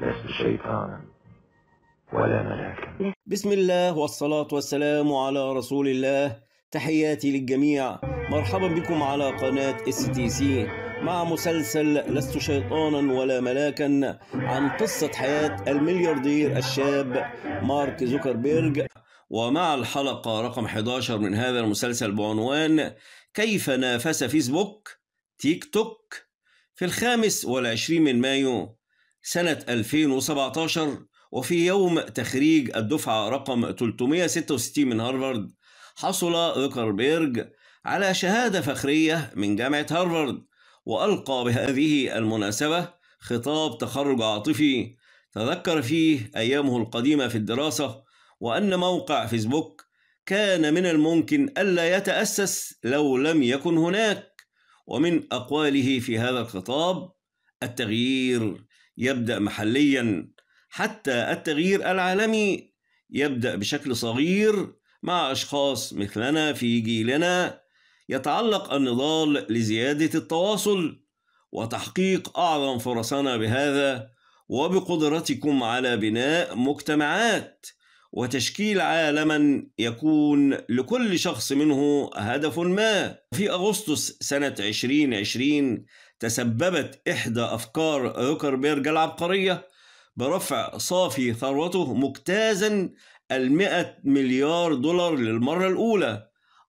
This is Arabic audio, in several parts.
لست شيطانا ولا ملاكا بسم الله والصلاة والسلام على رسول الله تحياتي للجميع مرحبا بكم على قناة اس تي سي مع مسلسل لست شيطانا ولا ملاكا عن قصة حياة الملياردير الشاب مارك زوكربيرج ومع الحلقة رقم 11 من هذا المسلسل بعنوان كيف نافس فيسبوك تيك توك في الخامس والعشرين من مايو سنة 2017 وفي يوم تخريج الدفعة رقم 366 من هارفارد حصل زوكربيرج على شهادة فخرية من جامعة هارفارد وألقى بهذه المناسبة خطاب تخرج عاطفي تذكر فيه أيامه القديمة في الدراسة وأن موقع فيسبوك كان من الممكن ألا يتأسس لو لم يكن هناك ومن أقواله في هذا الخطاب التغيير يبدأ محليا حتى التغيير العالمي يبدأ بشكل صغير مع أشخاص مثلنا في جيلنا يتعلق النضال لزيادة التواصل وتحقيق أعظم فرصنا بهذا وبقدرتكم على بناء مجتمعات وتشكيل عالما يكون لكل شخص منه هدف ما في أغسطس سنة 2020 تسببت إحدى أفكار زوكربيرج العبقرية برفع صافي ثروته مجتازا المئة مليار دولار للمرة الأولى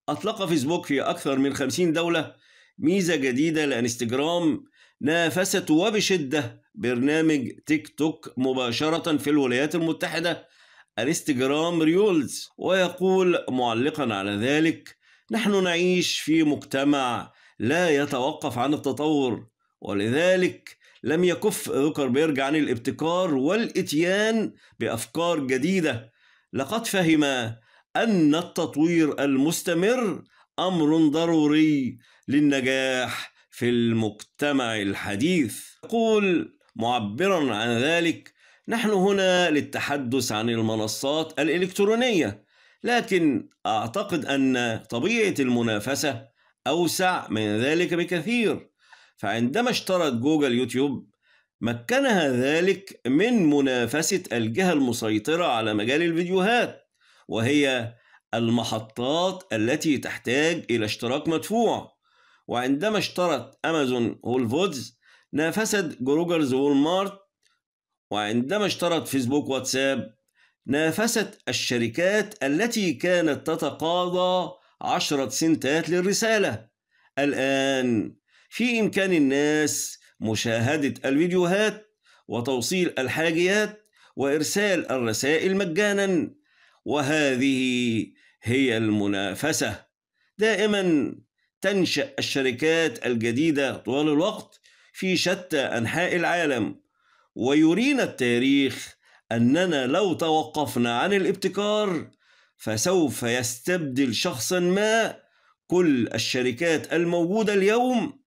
أطلق فيسبوك في أكثر من خمسين دولة ميزة جديدة لإنستجرام نافست وبشدة برنامج تيك توك مباشرة في الولايات المتحدة انستجرام ريولز ويقول معلقا على ذلك نحن نعيش في مجتمع لا يتوقف عن التطور ولذلك لم يكف زوكربيرج عن الابتكار والاتيان بافكار جديده لقد فهم ان التطوير المستمر امر ضروري للنجاح في المجتمع الحديث يقول معبرا عن ذلك نحن هنا للتحدث عن المنصات الالكترونيه لكن اعتقد ان طبيعه المنافسه أوسع من ذلك بكثير فعندما اشترت جوجل يوتيوب مكنها ذلك من منافسة الجهة المسيطرة على مجال الفيديوهات وهي المحطات التي تحتاج إلى اشتراك مدفوع وعندما اشترت أمازون هول فودز نافست جروجرز وول مارت وعندما اشترت فيسبوك واتساب نافست الشركات التي كانت تتقاضى عشرة سنتات للرسالة الآن في إمكان الناس مشاهدة الفيديوهات وتوصيل الحاجيات وإرسال الرسائل مجانا وهذه هي المنافسة دائما تنشأ الشركات الجديدة طوال الوقت في شتى أنحاء العالم ويرينا التاريخ أننا لو توقفنا عن الابتكار فسوف يستبدل شخصا ما كل الشركات الموجودة اليوم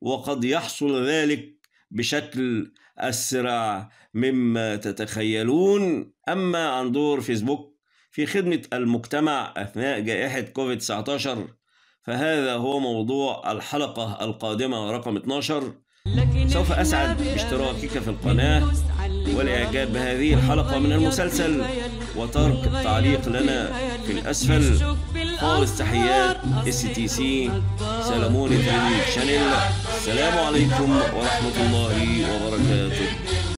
وقد يحصل ذلك بشكل أسرع مما تتخيلون أما عن دور فيسبوك في خدمة المجتمع أثناء جائحة كوفيد 19 فهذا هو موضوع الحلقة القادمة رقم 12 سوف أسعد باشتراكك في القناة والإعجاب بهذه الحلقة من المسلسل وترك تعليق لنا في الأسفل خالص تحيات اس تي سي سلاموني تلفزيون شانيل السلام عليكم ورحمة الله وبركاته